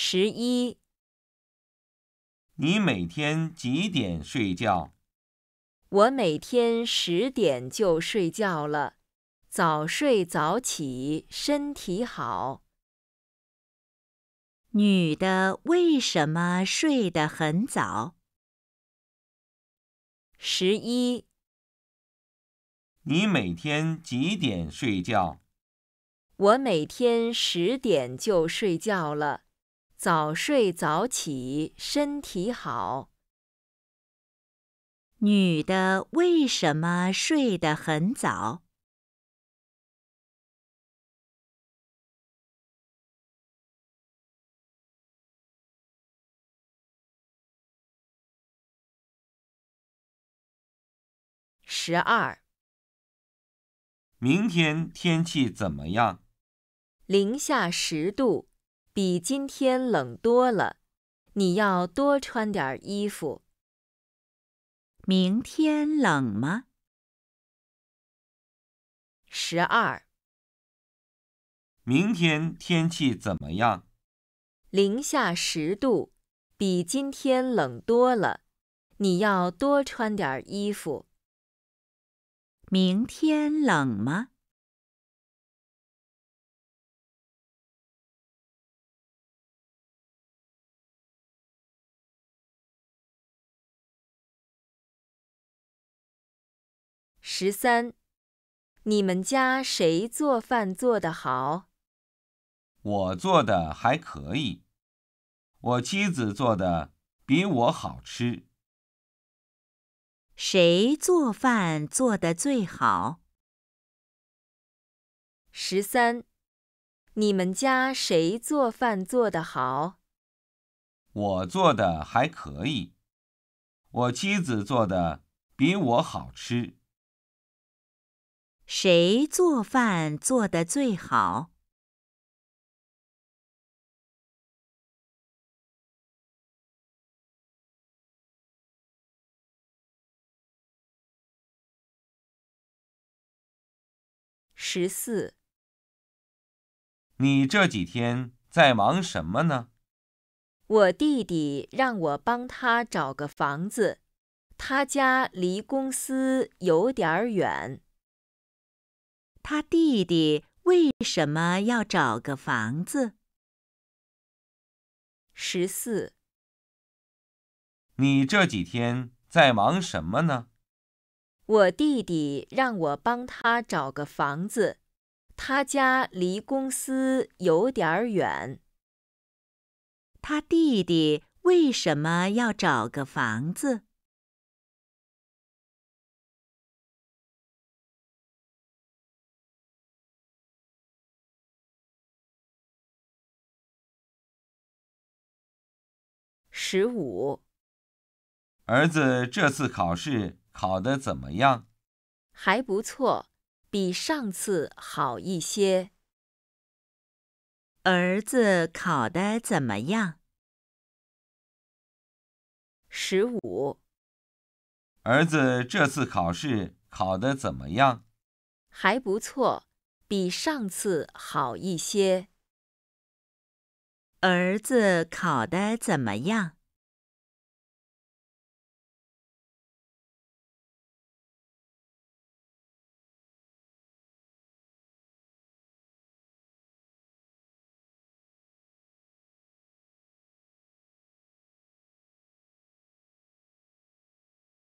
十一，你每天几点睡觉？我每天十点就睡觉了，早睡早起，身体好。女的为什么睡得很早？十一，你每天几点睡觉？我每天十点就睡觉了。早睡早起，身体好。女的为什么睡得很早？十二。明天天气怎么样？零下十度。比今天冷多了，你要多穿点衣服。明天冷吗？十二。明天天气怎么样？零下十度，比今天冷多了，你要多穿点衣服。明天冷吗？十三，你们家谁做饭做得好？我做的还可以，我妻子做的比我好吃。谁做饭做得最好？十三，你们家谁做饭做得好？我做的还可以，我妻子做的比我好吃。谁做饭做的最好？十四，你这几天在忙什么呢？我弟弟让我帮他找个房子，他家离公司有点远。他弟弟为什么要找个房子？十四，你这几天在忙什么呢？我弟弟让我帮他找个房子，他家离公司有点远。他弟弟为什么要找个房子？十五，儿子这次考试考的怎么样？还不错，比上次好一些。儿子考的怎么样？十五，儿子这次考试考的怎么样？还不错，比上次好一些。儿子考的怎么样？